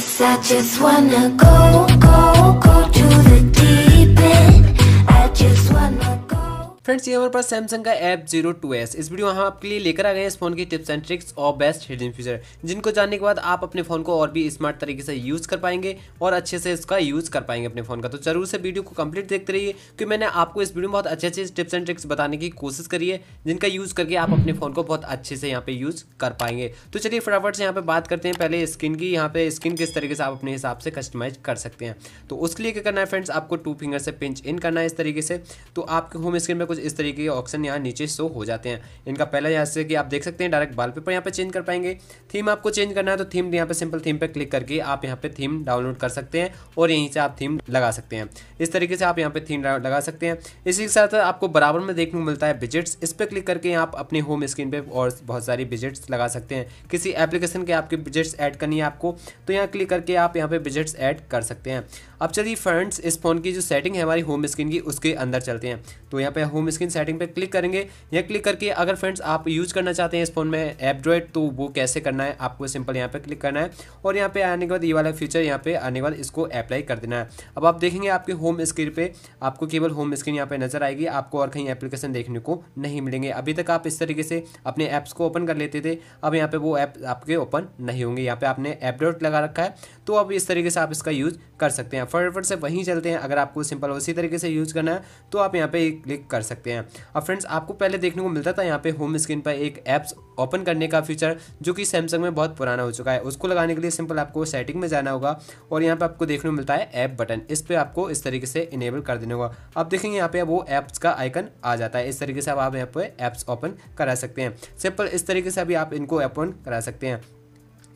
Cause I just wanna go, go friends ये हमारे पास सैमसंग का एप जीरो टू एस इस वीडियो हम आपके लिए लेकर आ गए इस फोन की टिप्स एंड ट्रिक्स और बेस्ट हिडन फीचर जिनको जानने के बाद आप अपने फोन को और भी स्मार्ट तरीके से यूज़ कर पाएंगे और अच्छे से इसका यूज़ कर पाएंगे अपने फोन का तो जरूर से वीडियो को कंप्लीट देखते रहिए क्योंकि मैंने आपको इस वीडियो में बहुत अच्छे अच्छे टिप्स एंड ट्रिक्स बताने की कोशिश करी है जिनका यूज़ करके आप अपने फोन को बहुत अच्छे से यहाँ पे यूज़ कर पाएंगे तो चलिए फटाफट से यहाँ पे बात करते हैं पहले स्किन की यहाँ पे स्किन किस तरीके से आप अपने हिसाब से कस्टमाइज कर सकते हैं तो उसके लिए क्या करना है फ्रेंड्स आपको टू फिंगर से पिंच इन करना है इस तरीके से तो आपके होम स्क्रीन में कुछ कुछ इस तरीके के ऑप्शन यहाँ नीचे शो हो जाते हैं इनका पहला यहाँ से कि आप देख सकते हैं डायरेक्ट वॉलपेपर यहाँ पे चेंज कर पाएंगे थीम आपको चेंज करना है तो थीम यहाँ पे सिंपल थीम पे क्लिक करके आप यहाँ पे थीम डाउनलोड कर सकते हैं और यहीं से आप थीम लगा सकते हैं इस तरीके से आप यहाँ पे थीम लगा सकते हैं इसी के साथ आपको बराबर में देखने को मिलता है विजिट्स इस पर क्लिक करके आप अपने होम स्क्रीन पर और बहुत सारी विजिट्स लगा सकते हैं किसी एप्लीकेशन के आपके विजिट्स ऐड करनी है आपको तो यहाँ क्लिक करके आप यहाँ पे विजिट्स ऐड कर सकते हैं अब चलिए फ्रेंड्स इस फ़ोन की जो सेटिंग है हमारी होम स्क्रीन की उसके अंदर चलते हैं तो यहाँ पे होम स्क्रीन सेटिंग पे क्लिक करेंगे यहाँ क्लिक करके अगर फ्रेंड्स आप यूज़ करना चाहते हैं इस फोन में एपड्रॉइड तो वो कैसे करना है आपको सिंपल यहाँ पे क्लिक करना है और यहाँ पे आने के बाद ये वाला फीचर यहाँ पे आने के बाद इसको अप्लाई कर देना है अब आप देखेंगे आपके होम स्क्रीन पर आपको केवल होम स्क्रीन यहाँ पे नजर आएगी आपको और कहीं एप्लीकेशन देखने को नहीं मिलेंगे अभी तक आप इस तरीके से अपने ऐप्स को ओपन कर लेते थे अब यहाँ पे वो ऐप आपके ओपन नहीं होंगे यहाँ पे आपने एपड्रॉइड लगा रखा है तो अब इस तरीके से आप इसका यूज़ कर सकते हैं फटाफट से वहीं चलते हैं अगर आपको सिंपल उसी तरीके से यूज़ करना है तो आप यहाँ पे क्लिक कर सकते हैं अब फ्रेंड्स आपको पहले देखने को मिलता था यहाँ पे होम स्क्रीन पर एक ऐप्स ओपन करने का फीचर जो कि सैमसंग में बहुत पुराना हो चुका है उसको लगाने के लिए सिंपल आपको सेटिंग में जाना होगा और यहाँ पे आपको देखने को मिलता है ऐप बटन इस पर आपको इस तरीके से इनेबल कर देना होगा अब देखेंगे यहाँ पे वो ऐप्स का आइकन आ जाता है इस तरीके से आप यहाँ पे ऐप्स ओपन करा सकते हैं सिंपल इस तरीके से अभी आप इनको ओपन करा सकते हैं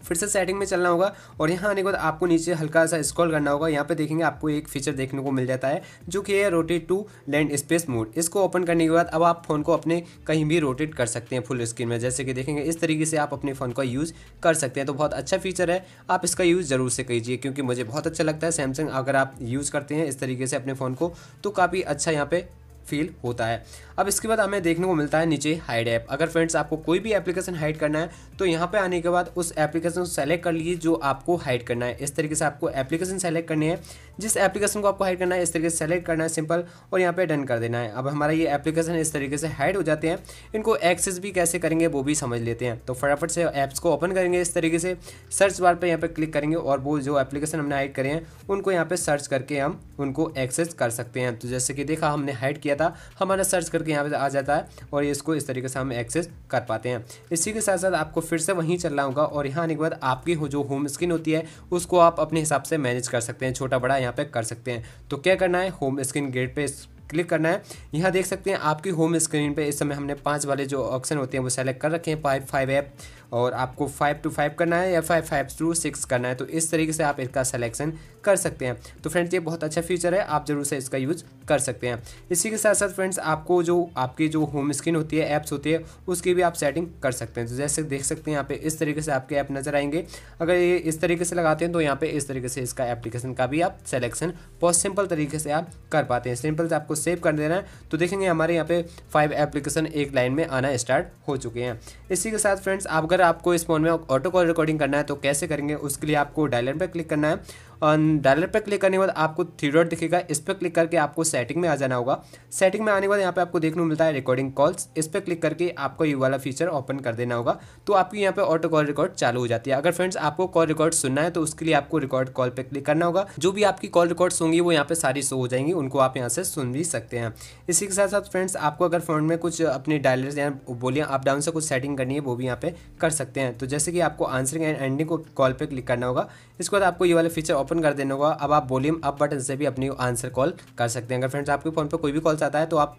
फिर से सेटिंग में चलना होगा और यहाँ आने के बाद आपको नीचे हल्का सा स्क्रॉल करना होगा यहाँ पे देखेंगे आपको एक फीचर देखने को मिल जाता है जो कि है rotate to landscape mode इसको ओपन करने के बाद अब आप फ़ोन को अपने कहीं भी रोटेट कर सकते हैं फुल स्क्रीन में जैसे कि देखेंगे इस तरीके से आप अपने फ़ोन का यूज़ कर सकते हैं तो बहुत अच्छा फीचर है आप इसका यूज़ ज़रूर से कीजिए क्योंकि मुझे बहुत अच्छा लगता है सैमसंग अगर आप यूज़ करते हैं इस तरीके से अपने फ़ोन को तो काफ़ी अच्छा यहाँ पर फील होता है अब इसके बाद हमें देखने को मिलता है नीचे हाइड ऐप अगर फ्रेंड्स आपको कोई भी एप्लीकेशन हाइड करना है तो यहाँ पे आने के बाद उस एप्लीकेशन को सेलेक्ट कर लीजिए जो आपको हाइड करना है इस तरीके से आपको एप्लीकेशन सेलेक्ट करनी है जिस एप्लीकेशन को आपको हाइड करना है इस तरीके से सेलेक्ट करना है सिंपल और यहाँ पर डन कर देना है अब हमारा ये एप्लीकेशन इस तरीके से हाइड हो जाते हैं इनको एक्सेस भी कैसे करेंगे वो भी समझ लेते हैं तो फटाफट से ऐप्स को ओपन करेंगे इस तरीके से सर्च बार पर यहाँ पर क्लिक करेंगे और वो जो एप्लीकेशन हमने हाइड करें हैं उनको यहाँ पर सर्च करके हम उनको एक्सेस कर सकते हैं तो जैसे कि देखा हमने हाइड किया किया था हमारा सर्च करके यहाँ पे आ जाता है और इसको इस तरीके से हम एक्सेस कर पाते हैं इसी के साथ साथ आपको फिर से वहीं चलना होगा और यहाँ आने के बाद आपकी जो होम स्क्रीन होती है उसको आप अपने हिसाब से मैनेज कर सकते हैं छोटा बड़ा यहाँ पर कर सकते हैं तो क्या करना है होम स्क्रीन गेट पर क्लिक करना है यहाँ देख सकते हैं आपकी होम स्क्रीन पर इस समय हमने पाँच वाले जो ऑप्शन होते हैं वो सेलेक्ट कर रखे हैं फाइव फाइव ऐप और आपको फाइव टू फाइव करना है या फाइव फाइव टू सिक्स करना है तो इस तरीके से आप इसका सलेक्शन कर सकते हैं तो फ्रेंड्स ये बहुत अच्छा फीचर है आप जरूर से इसका यूज़ कर सकते हैं इसी के साथ साथ फ्रेंड्स आपको जो आपकी जो होम स्क्रीन होती है ऐप्स होती है उसकी भी आप सेटिंग कर सकते हैं तो जैसे देख सकते हैं यहाँ पे इस तरीके से आपके ऐप नज़र आएंगे अगर ये इस तरीके से लगाते हैं तो यहाँ पे इस तरीके से इसका एप्लीकेशन का भी आप सेलेक्शन बहुत सिंपल तरीके से आप कर पाते हैं सिंपल से आपको सेव कर देना है तो देखेंगे हमारे यहाँ पे फाइव एप्लीकेशन एक लाइन में आना स्टार्ट हो चुके हैं इसी के साथ फ्रेंड्स आप अगर आपको इस फ़ोन में ऑटो कॉल रिकॉर्डिंग करना है तो कैसे करेंगे उसके लिए आपको डायलर पर क्लिक करना है डायलर पर क्लिक करने के बाद आपको थ्री डॉट दिखेगा इस पर क्लिक करके आपको सेटिंग में आ जाना होगा सेटिंग में आने के बाद यहाँ पे आपको देखने को मिलता है रिकॉर्डिंग कॉल्स इस पर क्लिक करके आपको ये वाला फीचर ओपन कर देना होगा तो आपकी यहाँ पे ऑटो कॉल रिकॉर्ड चालू हो जाती है अगर फ्रेंड्स आपको कॉल रिकॉर्ड सुनना है तो उसके लिए आपको रिकॉर्ड कॉल पर क्लिक करना होगा जो भी आपकी कॉल रिकॉर्ड्स होंगी वो यहाँ पर सारी शो हो जाएंगी उनको आप यहाँ से सुन भी सकते हैं इसी के साथ साथ फ्रेंड्स आपको अगर फोन में कुछ अपने डायलर्स या बोलियाँ अप डाउन से कुछ सेटिंग करनी है वो भी यहाँ पे कर सकते हैं तो जैसे कि आपको आंसरिंग एंड एंडिंग को कॉल पर क्लिक करना होगा इसके बाद आपको ये वाला फीचर ओपन कर देने को अब आप वॉल्यूम अप बटन से भी अपनी आंसर कॉल कर सकते हैं अगर फ्रेंड्स आपके फ़ोन पर कोई भी कॉल्स आता है तो आप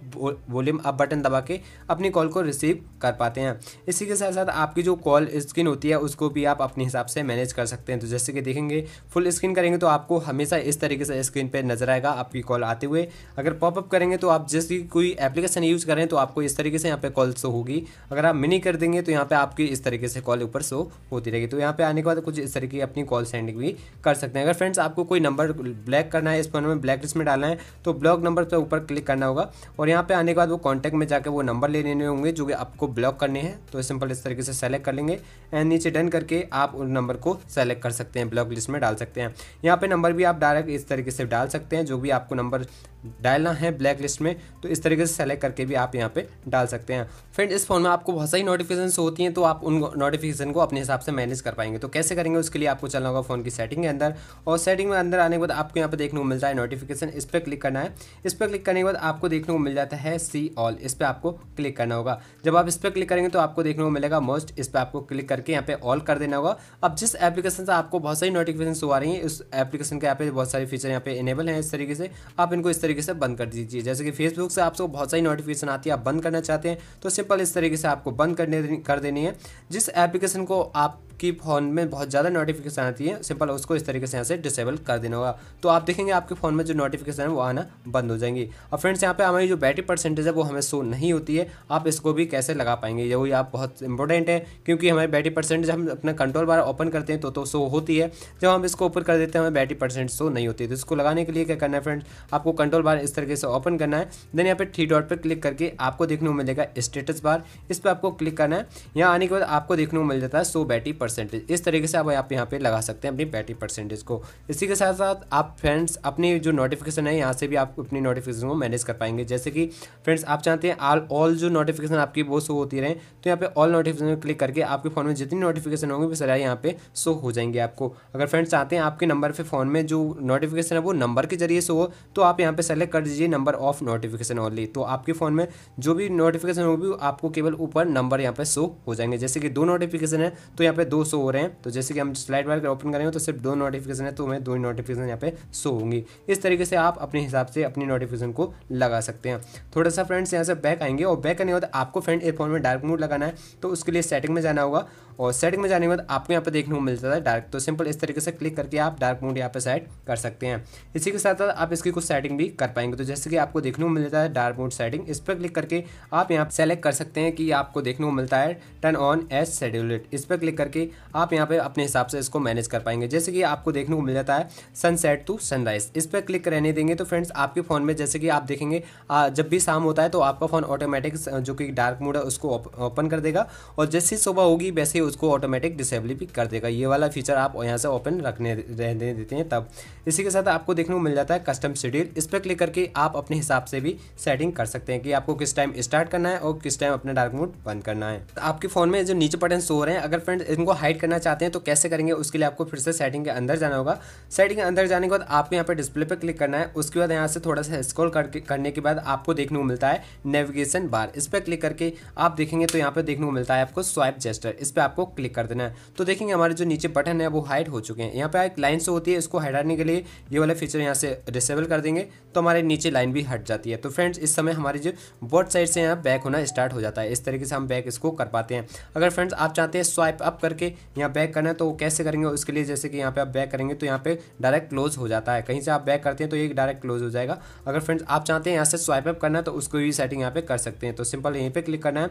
वॉल्यूम अप बटन दबा के अपनी कॉल को रिसीव कर पाते हैं इसी के साथ साथ आपकी जो कॉल स्क्रीन होती है उसको भी आप अपने हिसाब से मैनेज कर सकते हैं तो जैसे कि देखेंगे फुल स्क्रीन करेंगे तो आपको हमेशा इस तरीके से स्क्रीन पर नजर आएगा आपकी कॉल आते हुए अगर पॉपअप करेंगे तो आप जैसे कोई एप्लीकेशन यूज़ करें तो आपको इस तरीके से यहाँ पर कॉल शो होगी अगर आप मिनी कर देंगे तो यहाँ पर आपकी इस तरीके से कॉल ऊपर शो होती रहेगी तो यहाँ पर आने के बाद कुछ इस तरीके की अपनी कॉल सेंडिंग भी कर सकते हैं अगर फ्रेंड्स आपको कोई नंबर ब्लैक करना है इस फोन में ब्लैक लिस्ट में डालना है तो ब्लॉक नंबर पर ऊपर क्लिक करना होगा और यहाँ पे आने के बाद वो कॉन्टैक्ट में जाकर वो नंबर ले लेने होंगे जो कि आपको ब्लॉक करने हैं तो सिंपल इस तरीके से सेलेक्ट कर लेंगे एंड नीचे डन करके आप उन नंबर को सेलेक्ट कर सकते हैं ब्लॉक लिस्ट में डाल सकते हैं यहाँ पर नंबर भी आप डायरेक्ट इस तरीके से डाल सकते हैं जो भी आपको नंबर डालना है ब्लैक लिस्ट में तो इस तरीके से सेलेक्ट करके भी आप यहाँ पे डाल सकते हैं फ्रेंड इस फोन में आपको बहुत सारी नोटिफिकेशन होती हैं तो आप उन नोटिफिकेशन को अपने हिसाब से मैनेज कर पाएंगे तो कैसे करेंगे उसके लिए आपको चलना होगा फ़ोन की सेटिंग के अंदर और और सेटिंग में अंदर आने के बाद आपको यहाँ पर देखने को मिलता है नोटिफिकेशन इस पर क्लिक करना है इस पर क्लिक करने के बाद आपको देखने को मिल जाता है सी ऑल इस पर आपको क्लिक करना होगा जब आप इस पर क्लिक करेंगे तो आपको देखने को मिलेगा मोस्ट इस पर आपको क्लिक करके यहाँ पे ऑल कर देना होगा अब जिस एप्लीकेशन से आपको बहुत सारी नोटिफिकेशन आ रही है उस एप्लीकेशन के यहाँ पे बहुत सारे फीचर यहाँ पे इनेबल हैं इस तरीके से आप इनको इस तरीके से बंद कर दीजिए जैसे कि फेसबुक से आपको बहुत सारी नोटिफिकेशन आती है आप बंद करना चाहते हैं तो सिंपल इस तरीके से आपको बंद करने कर देनी है जिस एप्लीकेशन को आप कि फ़ोन में बहुत ज़्यादा नोटिफिकेशन आती है सिंपल उसको इस तरीके से यहाँ से डिसेबल कर देना होगा तो आप देखेंगे आपके फ़ोन में जो नोटिफिकेशन है वो आना बंद हो जाएंगी और फ्रेंड्स यहाँ पे हमारी जो बैटरी परसेंटेज है वो हमें शो नहीं होती है आप इसको भी कैसे लगा पाएंगे ये वही आप बहुत इंपॉर्टेंट है क्योंकि हमारी बैटरी परसेंटेज हम अपना कंट्रोल बार ओपन करते हैं तो तो शो होती है जब हम इसको ऊपर कर देते हैं हमें बैटरी परसेंट शो नहीं होती तो इसको लगाने के लिए क्या करना है फ्रेंड्स आपको कंट्रोल बार इस तरीके से ओपन करना है देन यहाँ पर थ्री डॉट पर क्लिक करके आपको देखने को मिलेगा स्टेटस बार इस पर आपको क्लिक करना है यहाँ आने के बाद आपको देखने को मिल जाता है सो बैटरी परसेंटेज इस तरीके से आप आप यहाँ पे लगा सकते हैं अपनी बैटरी परसेंटेज को इसी के साथ साथ आप फ्रेंड्स अपनी जो नोटिफिकेशन है यहाँ से भी आप अपनी नोटिफिकेशन को मैनेज कर पाएंगे जैसे कि फ्रेंड्स आप चाहते हैं आल ऑल जो नोटिफिकेशन आपकी वो शो होती रहे तो यहाँ पे ऑल नोटिफिकेशन क्लिक करके आपके फ़ोन में जितनी नोटिफिकेशन होंगी वो सारे यहाँ पे शो हो जाएंगे आपको अगर फ्रेंड्स चाहते हैं आपके नंबर पर फ़ोन में जो नोटिफिकेशन है वो नंबर के जरिए शो हो तो आप यहाँ पर सेलेक्ट कर दीजिए नंबर ऑफ नोटिफिकेशन ऑनली तो आपके फ़ोन में जो भी नोटिफिकेशन होगी आपको केवल ऊपर नंबर यहाँ पर शो हो जाएंगे जैसे कि दो नोटिफिकेशन है तो यहाँ पे दो सौ हो रहे हैं तो जैसे कि हम स्लाइड बार ओपन करेंगे तो सिर्फ दो नोटिफिकेशन है तो हमें दो नोटिफिकेशन यहाँ पे शो होंगी इस तरीके से आप अपने हिसाब से अपनी नोटिफिकेशन को लगा सकते हैं थोड़ा सा फ्रेंड्स यहाँ से बैक आएंगे और बैक करने के बाद आपको फ्रेंड एयरफोन में डार्क मूड लगाना है तो उसके लिए सेटिंग में जाना होगा और सेटिंग में जाने के बाद आपको यहाँ पर देखने को मिल जाता है डार्क तो सिंपल इस तरीके से क्लिक करके आप डार्क मोड यहाँ पर सेट कर सकते हैं इसी के साथ साथ आप इसकी कुछ सेटिंग भी कर पाएंगे तो जैसे कि आपको देखने को मिल जाता है डार्क मोड सेटिंग इस पर क्लिक करके आप यहाँ सेलेक्ट कर सकते हैं कि आपको देखने को मिलता है टर्न ऑन एज शेड्यूलेड इस पर क्लिक करके आप यहाँ पर अपने हिसाब से इसको मैनेज कर पाएंगे जैसे कि आपको देखने को मिल जाता है सनसेट टू सनराइज इस पर क्लिक रहने देंगे तो फ्रेंड्स आपके फ़ोन में जैसे कि आप देखेंगे जब भी शाम होता है तो आपका फ़ोन ऑटोमेटिक जो कि डार्क मोड है उसको ओपन कर देगा और जैसे सुबह होगी वैसे उसको ऑटोमेटिक डिसेबल भी कर देगा ये वाला फीचर आप यहाँ से ओपन रखने रहने देते हैं तब इसी के साथ आपको देखने को मिल जाता है कस्टम शेड्यूल इस पर क्लिक करके आप अपने हिसाब से भी सेटिंग कर सकते हैं कि आपको किस टाइम स्टार्ट करना है और किस टाइम अपना डार्क मोड बंद करना है तो आपके फ़ोन में जो नीचे बटन सो रहे हैं अगर फ्रेंड इनको हाइड करना चाहते हैं तो कैसे करेंगे उसके लिए आपको फिर से सेटिंग के अंदर जाना होगा सेटिंग के अंदर जाने के बाद आपको यहाँ पर डिस्प्ले पर क्लिक करना है उसके बाद यहाँ से थोड़ा सा स्क्रॉल करने के बाद आपको देखने को मिलता है नेविगेशन बार इस पर क्लिक करके आप देखेंगे तो यहाँ पर देखने को मिलता है आपको स्वाइप जेस्टर इस पर आप आपको क्लिक कर देना है तो देखेंगे हमारे जो नीचे बटन है वो हाइड हो चुके हैं यहाँ पे एक लाइन से होती है इसको हटाने के लिए ये वाला फीचर यहाँ से डिसेबल कर देंगे तो हमारे नीचे लाइन भी हट जाती है तो फ्रेंड्स इस समय हमारी जो बोर्ड साइड से यहाँ बैक होना स्टार्ट हो जाता है इस तरीके से हम बैक इसको कर पाते हैं अगर फ्रेंड्स आप चाहते हैं स्वाइप अप करके यहाँ बैक करना है तो कैसे करेंगे उसके लिए जैसे कि यहाँ पे आप बैक करेंगे तो यहाँ पे डायरेक्ट क्लोज हो जाता है कहीं से आप बैक करते हैं तो ये डायरेक्ट क्लोज हो जाएगा अगर फ्रेंड्स आप चाहते हैं यहाँ से स्वाइप अप करना है तो उसको भी सेटिंग यहाँ पे कर सकते हैं तो सिंपल यहीं पर क्लिक करना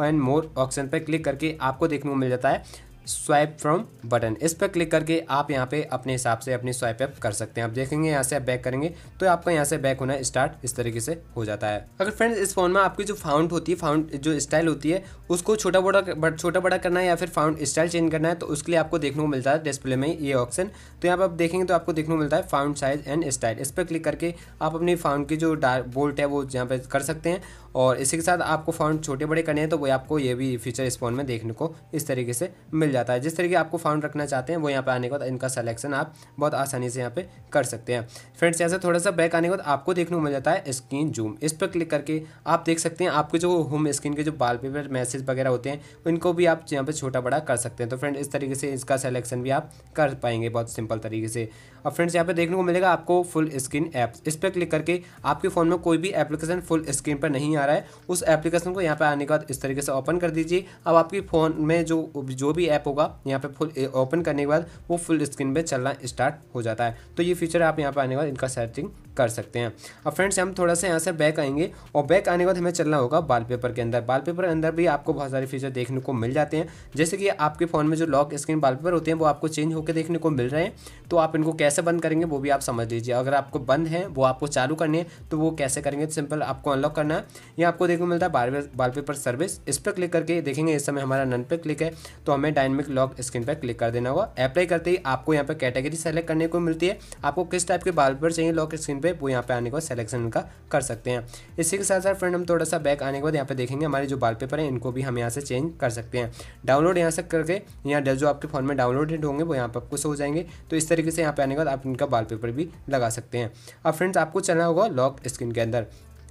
है एंड मोर ऑप्शन पर क्लिक करके आपको देखने को मिल जाता है स्वाइप फ्रॉम बटन इस पर क्लिक करके आप यहाँ पे अपने हिसाब से अपनी स्वाइप अप कर सकते हैं आप देखेंगे यहाँ से आप बैक करेंगे तो आपका यहाँ से बैक होना स्टार्ट इस तरीके से हो जाता है अगर फ्रेंड्स इस फोन में आपकी जो फाउंड होती है फाउंड जो स्टाइल होती है उसको छोटा बड़ा छोटा बड़ा करना है या फिर फाउंड स्टाइल चेंज करना है तो उसके लिए आपको देखने को मिलता है डिस्प्ले में ये ऑप्शन तो यहाँ पर आप देखेंगे तो आपको देखने को मिलता है फाउंड साइज एंड स्टाइल इस पर क्लिक करके आप अपनी फाउंड की जो डार्क बोल्ट है वो यहाँ पर कर सकते हैं और इसी के साथ आपको फाउंड छोटे बड़े करने हैं तो वही आपको ये भी फीचर इस फ़ोन में देखने को इस तरीके से मिल जाता है जिस तरीके आपको फाउंड रखना चाहते हैं वो यहाँ पर आने के बाद इनका सलेक्शन आप बहुत आसानी से यहाँ पर कर सकते हैं फ्रेंड्स यहाँ से थोड़ा सा बैक आने के बाद आपको देखने को मिल जाता है स्क्रीन जूम इस पर क्लिक करके आप देख सकते हैं आपके जो होम स्क्रीन के जो बाल पेपर मैसेज वगैरह होते हैं उनको भी आप यहाँ पर छोटा बड़ा कर सकते हैं तो फ्रेंड इस तरीके से इसका सलेक्शन भी आप कर पाएंगे बहुत सिंपल तरीके से अब फ्रेंड्स यहाँ पे देखने को मिलेगा आपको फुल स्क्रीन ऐप्स इस पर क्लिक करके आपके फ़ोन में कोई भी एप्लीकेशन फुल स्क्रीन पर नहीं आ रहा है उस एप्लीकेशन को यहाँ पर आने के बाद इस तरीके से ओपन कर दीजिए अब आपके फ़ोन में जो जो भी ऐप होगा यहाँ पर फुल ओपन करने के बाद वो फुल स्क्रीन पर चलना स्टार्ट हो जाता है तो ये फीचर आप यहाँ पर आने के बाद इनका सेटिंग कर सकते हैं अब फ्रेंड्स हम थोड़ा सा यहाँ से बैक आएंगे और बैक आने के बाद हमें चलना होगा बाल पेपर के अंदर बाल पेपर के अंदर भी आपको बहुत सारे फीचर देखने को मिल जाते हैं जैसे कि आपके फ़ोन में जो लॉक स्क्रीन बाल पेपर होते हैं वो आपको चेंज होकर देखने को मिल रहे हैं तो आप इनको कैसे बंद करेंगे वो भी आप समझ लीजिए अगर आपको बंद है वो आपको चालू करनी है तो वो कैसे करेंगे सिंपल आपको अनलॉक करना है या आपको देखने को मिलता है बाल पेपर सर्विस इस पर क्लिक करके देखेंगे इस समय हमारा नन पे क्लिक है तो हमें डायनेमिक लॉक स्क्रीन पर क्लिक कर देना होगा अप्लाई करते ही आपको यहाँ पर कैटेगरी सेलेक्ट करने को मिलती है आपको किस टाइप के बाल पेपर चाहिए लॉक स्क्रीन पर पे वो यहाँ पे आने के बाद सेलेक्शन का कर सकते हैं इसी के साथ साथ फ्रेंड हम थोड़ा सा बैक आने के बाद यहाँ पे देखेंगे हमारे जो बाल पेपर है इनको भी हम यहाँ से चेंज कर सकते हैं डाउनलोड यहाँ से करके यहाँ जो आपके फ़ोन में डाउनलोडेड होंगे वो यहाँ पर आपको सो जाएंगे तो इस तरीके से यहाँ पे आने के बाद आप इनका वॉलपेपर भी लगा सकते हैं अब फ्रेंड्स आपको चलना होगा लॉक स्क्रीन के अंदर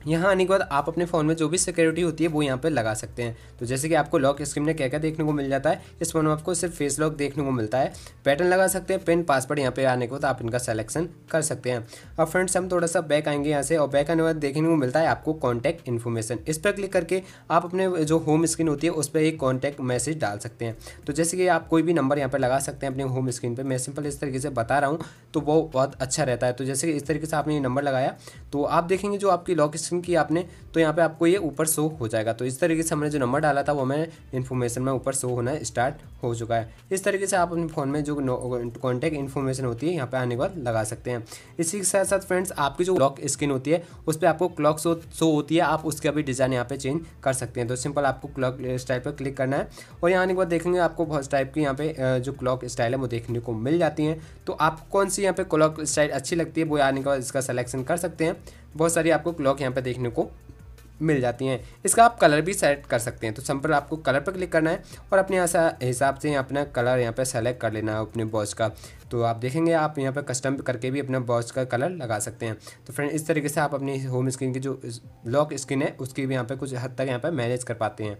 यहाँ आने के बाद आप अपने फ़ोन में जो भी सिक्योरिटी होती है वो यहाँ पर लगा सकते हैं तो जैसे कि आपको लॉक स्क्रीन में क्या क्या देखने को मिल जाता है इस फोन में आपको सिर्फ फेस लॉक देखने को मिलता है पैटर्न लगा सकते हैं पिन पासवर्ड यहाँ पे आने के बाद आप इनका सिलेक्शन कर सकते हैं अब फ्रेंड्स हम थोड़ा सा बैक आएंगे यहाँ से और बैक आने के बाद देखने को मिलता है आपको कॉन्टैक्ट इन्फॉर्मेशन इस पर क्लिक करके आप अपने जो होम स्क्रीन होती है उस पर एक कॉन्टैक्ट मैसेज डाल सकते हैं तो जैसे कि आप कोई भी नंबर यहाँ पर लगा सकते हैं अपने होम स्क्रीन पर मैं सिंपल इस तरीके से बता रहा हूँ तो वो बहुत अच्छा रहता है तो जैसे कि इस तरीके से आपने ये नंबर लगाया तो आप देखेंगे जो आपकी लॉक स्क्रीन रजिस्ट्रेशन की आपने तो यहाँ पे आपको ये ऊपर शो हो जाएगा तो इस तरीके से हमने जो नंबर डाला था वो मैं इन्फॉर्मेशन में ऊपर शो होना स्टार्ट हो चुका है इस तरीके से आप अपने फ़ोन में जो कॉन्टैक्ट इन्फॉर्मेशन होती है यहाँ पर आने के बाद लगा सकते हैं इसी के साथ साथ फ्रेंड्स आपकी जो लॉक स्क्रीन होती है उस पर आपको क्लॉक शो शो होती है आप उसका भी डिज़ाइन यहाँ पर चेंज कर सकते हैं तो सिंपल आपको क्लॉक स्टाइल पर क्लिक करना है और यहाँ आने के बाद देखेंगे आपको बहुत टाइप की यहाँ पे जो क्लॉक स्टाइल है वो देखने को मिल जाती हैं तो आप कौन सी यहाँ पे क्लॉक स्टाइल अच्छी लगती है वो आने के बाद इसका सलेक्शन कर सकते हैं बहुत सारी आपको क्लॉक यहाँ पर देखने को मिल जाती हैं इसका आप कलर भी सेलेक्ट कर सकते हैं तो सिंपल आपको कलर पर क्लिक करना है और अपने हिसाब से अपना कलर यहाँ पर सेलेक्ट कर लेना है अपने बॉच का तो आप देखेंगे आप यहाँ पर कस्टम करके भी अपना बॉच का कलर लगा सकते हैं तो फ्रेंड इस तरीके से आप अपनी होम स्क्रीन की जो लॉक स्क्रीन है उसकी भी यहाँ पर कुछ हद तक यहाँ पर मैनेज कर पाते हैं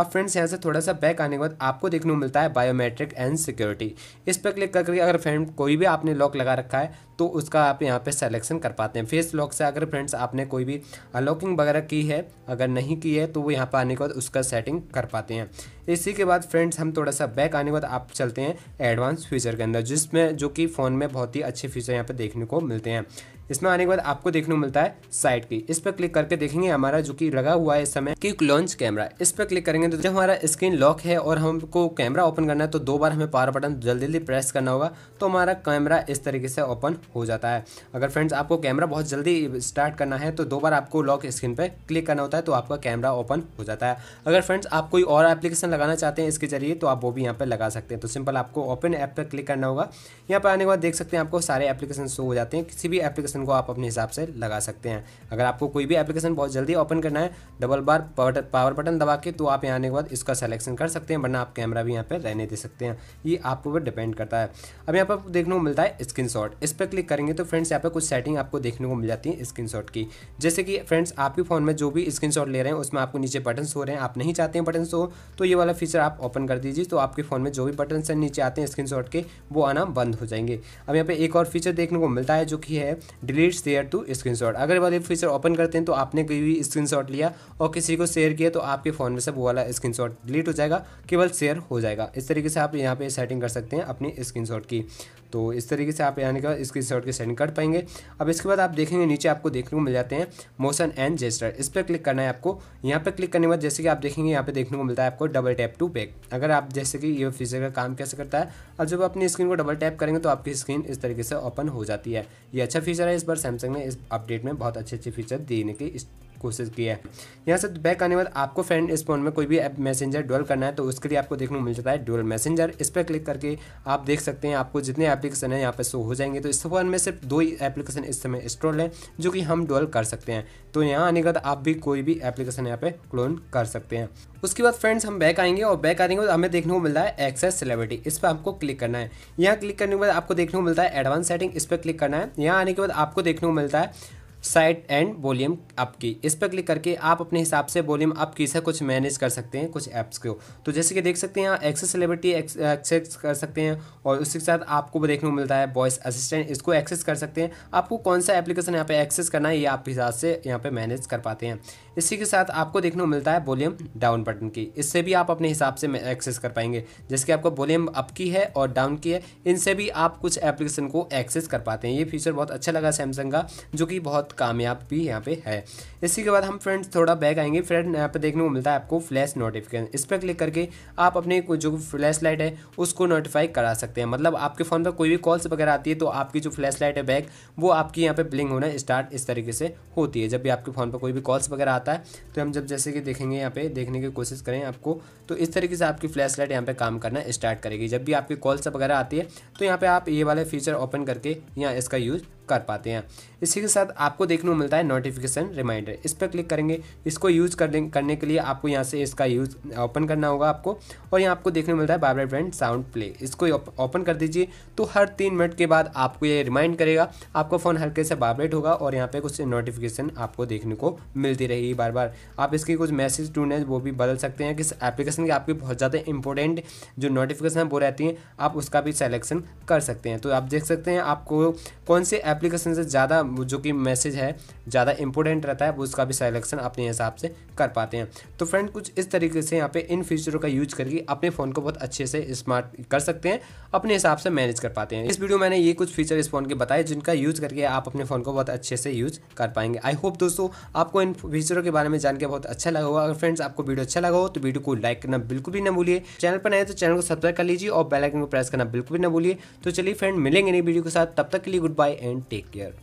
अब फ्रेंड्स यहाँ से थोड़ा सा बैक आने के बाद आपको देखने को मिलता है बायोमेट्रिक एंड सिक्योरिटी इस पर क्लिक करके अगर फ्रेंड कोई भी आपने लॉक लगा रखा है तो उसका आप यहाँ पे सिलेक्शन कर पाते हैं फेस लॉक से अगर फ्रेंड्स आपने कोई भी अनलॉकिंग वगैरह की है अगर नहीं की है तो वो यहाँ पर आने के बाद उसका सेटिंग कर पाते हैं इसी के बाद फ्रेंड्स हम थोड़ा सा बैक आने के बाद आप चलते हैं एडवांस फीचर के अंदर जिसमें जो कि फ़ोन में बहुत ही अच्छे फीचर यहाँ पर देखने को मिलते हैं इसमें आने के बाद आपको देखने को मिलता है साइड की इस पर क्लिक करके देखेंगे हमारा जो कि लगा हुआ है इस समय क्विक लॉन्च कैमरा इस पर क्लिक करेंगे तो जब हमारा स्क्रीन लॉक है और हमको कैमरा ओपन करना है तो दो बार हमें पावर बटन जल्दी जल्दी प्रेस करना होगा तो हमारा कैमरा इस तरीके से ओपन हो जाता है अगर फ्रेंड्स आपको कैमरा बहुत जल्दी स्टार्ट करना है तो दो बार आपको लॉक स्क्रीन पर क्लिक करना होता है तो आपका कैमरा ओपन हो जाता है अगर फ्रेंड्स आप कोई और एप्लीकेशन लगाना चाहते हैं इसके जरिए तो आप वो भी यहाँ पर लगा सकते हैं तो सिंपल आपको ओपन ऐप पर क्लिक करना होगा यहाँ पर आने के बाद देख सकते हैं आपको सारे एप्लीकेशन शो हो जाते हैं किसी भी एप्लीकेशन को आप अपने हिसाब से लगा सकते हैं अगर आपको कोई भी एप्लीकेशन बहुत जल्दी ओपन करना है डबल बार पावर बटन दबा के तो आप यहाँ आने के बाद इसका सिलेक्शन कर सकते हैं वरना आप कैमरा भी यहाँ पर रहने दे सकते हैं ये आपके ऊपर डिपेंड करता है अब यहाँ पर देखने को मिलता है स्क्रीन इस पर क्लिक करेंगे तो फ्रेंड्स यहाँ पर कुछ सेटिंग आपको देखने को मिल जाती है स्क्रीन की जैसे कि फ्रेंड्स आपके फ़ोन में जो भी स्क्रीन ले रहे हैं उसमें आपको नीचे बटन हो रहे हैं आप नहीं चाहते हैं बटन हो तो ये वाला फीचर आप ओपन कर दीजिए तो आपके फ़ोन में जो भी बटन से नीचे आते हैं स्क्रीनशॉट के वो आना बंद हो जाएंगे अब यहाँ पे एक और फीचर देखने को मिलता है जो कि है डिलीट शेयर टू स्क्रीनशॉट अगर वाले फीचर ओपन करते हैं तो आपने कोई भी स्क्रीन लिया और किसी को शेयर किया तो आपके फ़ोन में से वो वाला स्क्रीन डिलीट हो जाएगा केवल शेयर हो जाएगा इस तरीके से आप यहाँ पर सेटिंग कर सकते हैं अपनी स्क्रीन की तो इस तरीके से आप यानी कि स्क्रीन शॉट के सेंड कर पाएंगे अब इसके बाद आप देखेंगे नीचे आपको देखने को मिल जाते हैं मोशन एंड जेस्टर इस पर क्लिक करना है आपको यहाँ पर क्लिक करने के बाद जैसे कि आप देखेंगे यहाँ पर देखने को मिलता है आपको डबल टैप टू बैक अगर आप जैसे कि ये फीचर का काम कैसे करता है अब जब अपनी स्क्रीन को डबल टैप करेंगे तो आपकी स्क्रीन इस तरीके से ओपन हो जाती है ये अच्छा फीचर है इस बार सैमसंग ने इस अपडेट में बहुत अच्छे अच्छे फीचर देने की कोशिश की है यहाँ से बैक आने के बाद आपको फ्रेंड इस फोन में कोई भी ऐप मैसेंजर डोल करना है तो उसके लिए आपको देखने को मिल जाता है डोल मैसेंजर इस पर क्लिक करके आप देख सकते हैं आपको जितने एप्लीकेशन है यहाँ पर शो हो जाएंगे तो इस फोन में सिर्फ दो ही एप्लीकेशन इस समय इंस्टॉल है जो कि हम डोल कर सकते हैं तो यहाँ आने के बाद आप भी कोई भी एप्लीकेशन यहाँ पे क्लोन कर सकते हैं उसके बाद फ्रेंड्स हम बैक आएंगे और बैक आने के बाद हमें देखने को मिलता है एक्सेस सेलिब्रिटी इस पर आपको क्लिक करना है यहाँ क्लिक करने के बाद आपको देखने को मिलता है एडवांस सेटिंग इस पर क्लिक करना है यहाँ आने के बाद आपको देखने को मिलता है साइड एंड वॉल्यूम अप की इस पर क्लिक करके आप अपने हिसाब से वॉल्यूम अप की से कुछ मैनेज कर सकते हैं कुछ ऐप्स को तो जैसे कि देख सकते हैं यहाँ एक्सेस सेलिब्रिटी एक्सेस कर सकते हैं और उसके साथ आपको देखने को मिलता है वॉइस असिस्टेंट इसको एक्सेस कर सकते हैं आपको कौन सा एप्लीकेशन यहाँ पर एक्सेस करना है ये आप हिसाब से यहाँ पर मैनेज कर पाते हैं इसी के साथ आपको देखने को मिलता है वॉल्यूम डाउन बटन की इससे भी आप अपने हिसाब से एक्सेस कर पाएंगे जैसे कि आपको वॉल्यूम अप की है और डाउन की है इनसे भी आप कुछ एप्लीकेशन को एक्सेस कर पाते हैं ये फीचर बहुत अच्छा लगा सैमसंग का जो कि बहुत बहुत कामयाब भी यहाँ पे है इसी के बाद हम फ्रेंड्स थोड़ा बैक आएंगे फ्रेंड यहाँ पे देखने को मिलता है आपको फ्लैश नोटिफिकेशन इस पर क्लिक करके आप अपने जो फ्लैश लाइट है उसको नोटिफाई करा सकते हैं मतलब आपके फ़ोन पर कोई भी कॉल्स वगैरह आती है तो आपकी जो फ्लैश लाइट है बैक वो आपकी यहाँ पर ब्लिंग होना स्टार्ट इस तरीके से होती है जब भी आपके फ़ोन पर कोई भी कॉल्स वगैरह आता है तो हम जब जैसे कि देखेंगे यहाँ पे देखने की कोशिश करें आपको तो इस तरीके से आपकी फ्लैश लाइट यहाँ पर काम करना स्टार्ट करेगी जब भी आपकी कॉल्स वगैरह आती है तो यहाँ पर आप ये वाले फीचर ओपन करके यहाँ इसका यूज़ कर पाते हैं इसी के साथ आपको देखने को मिलता है नोटिफिकेशन रिमाइंडर इस पर क्लिक करेंगे इसको यूज़ कर करने के लिए आपको यहाँ से इसका यूज़ ओपन करना होगा आपको और यहाँ आपको देखने को मिलता है बाबर ब्रांड साउंड प्ले इसको ओपन कर दीजिए तो हर तीन मिनट के बाद आपको ये रिमाइंड करेगा आपका फ़ोन हल्के से बाबरेट होगा और यहाँ पे कुछ नोटिफिकेशन आपको देखने को मिलती रहेगी बार बार आप इसके कुछ मैसेज टून है वो भी बदल सकते हैं किस एप्लीकेशन की आपकी बहुत ज़्यादा इंपॉर्टेंट जो नोटिफिकेशन है वो रहती हैं आप उसका भी सेलेक्शन कर सकते हैं तो आप देख सकते हैं आपको कौन से ऐप एप्लीकेशन से ज़्यादा जो कि मैसेज है ज़्यादा इंपॉर्टेंट रहता है वो उसका भी सिलेक्शन अपने हिसाब से कर पाते हैं तो फ्रेंड कुछ इस तरीके से यहाँ पे इन फीचरों का यूज करके अपने फ़ोन को बहुत अच्छे से स्मार्ट कर सकते हैं अपने हिसाब से मैनेज कर पाते हैं इस वीडियो मैंने ये कुछ फीचर इस फ़ोन के बताए जिनका यूज़ करके आप अपने फ़ोन को बहुत अच्छे से यूज़ कर पाएंगे आई होप दोस्तों आपको इन फीचरों के बारे में जानकर बहुत अच्छा लगा होगा अगर फ्रेंड्स आपको वीडियो अच्छा लगा हो तो वीडियो को लाइक करना बिल्कुल भी ना भूलिए चैनल पर नए तो चैनल को सब्सक्राइब कर लीजिए और बेलाइकन को प्रेस करना बिल्कुल भी ना भूलिए तो चलिए फ्रेंड मिलेंगे नई वीडियो के साथ तब तक के लिए good bye and take care